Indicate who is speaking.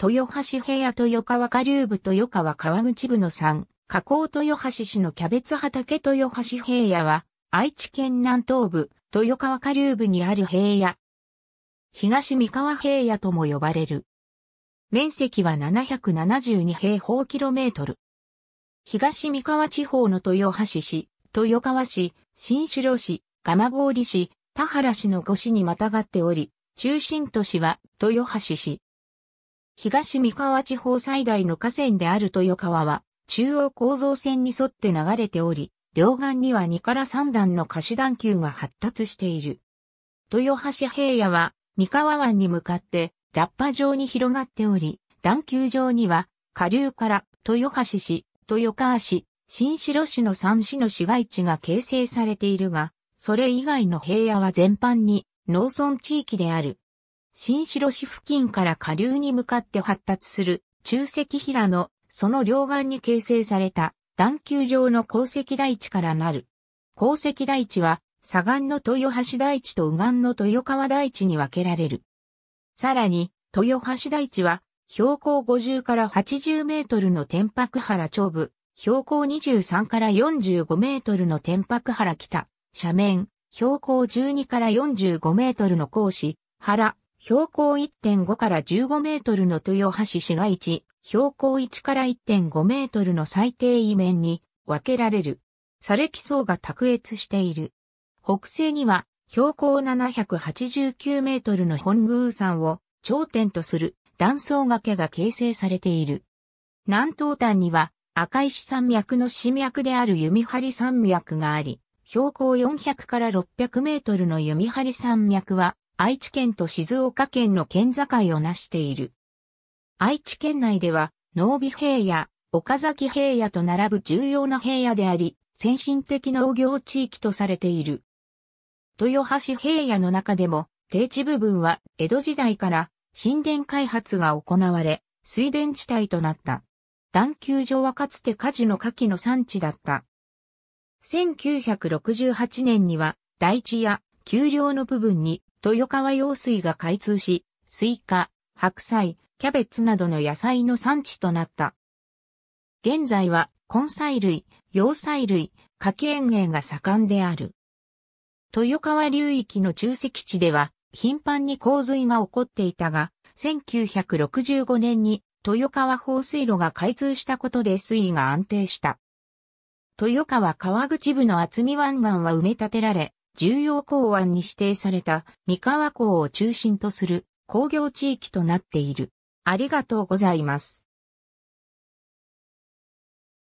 Speaker 1: 豊橋平野豊川下流部豊川川口部の3、河口豊橋市のキャベツ畑豊橋平野は、愛知県南東部、豊川下流部にある平野。東三河平野とも呼ばれる。面積は772平方キロメートル。東三河地方の豊橋市、豊川市、新城市、蒲郡市、田原市の5市にまたがっており、中心都市は豊橋市。東三河地方最大の河川である豊川は、中央構造線に沿って流れており、両岸には2から3段の貸し段丘が発達している。豊橋平野は、三河湾に向かって、ラッパ状に広がっており、段丘上には、下流から豊橋市、豊川市、新城市の3市の市街地が形成されているが、それ以外の平野は全般に農村地域である。新城市付近から下流に向かって発達する中石平のその両岸に形成された段丘状の鉱石台地からなる。鉱石台地は左岸の豊橋台地と右岸の豊川台地に分けられる。さらに豊橋台地は標高50から80メートルの天白原長部、標高23から45メートルの天白原北、斜面、標高12から45メートルの甲子、原、標高1.5から15メートルの豊橋市街地、標高1から1.5メートルの最低位面に分けられる。砂礫層が卓越している。北西には標高789メートルの本宮山を頂点とする断層崖が形成されている。南東端には赤石山脈の死脈である弓張山脈があり、標高400から600メートルの弓張山脈は愛知県と静岡県の県境をなしている。愛知県内では、濃尾平野、岡崎平野と並ぶ重要な平野であり、先進的農業地域とされている。豊橋平野の中でも、低地部分は江戸時代から神殿開発が行われ、水田地帯となった。段丘上はかつて火事の火器の産地だった。1968年には、大地や丘陵の部分に豊川用水が開通し、スイカ、白菜、キャベツなどの野菜の産地となった。現在は根菜類、葉菜類、家計園芸が盛んである。豊川流域の中石地では頻繁に洪水が起こっていたが、1965年に豊川放水路が開通したことで水位が安定した。豊川川口部の厚み湾岸は埋め立てられ、重要港湾に指定された三河港を中心とする工業地域となっている。ありがとうございます。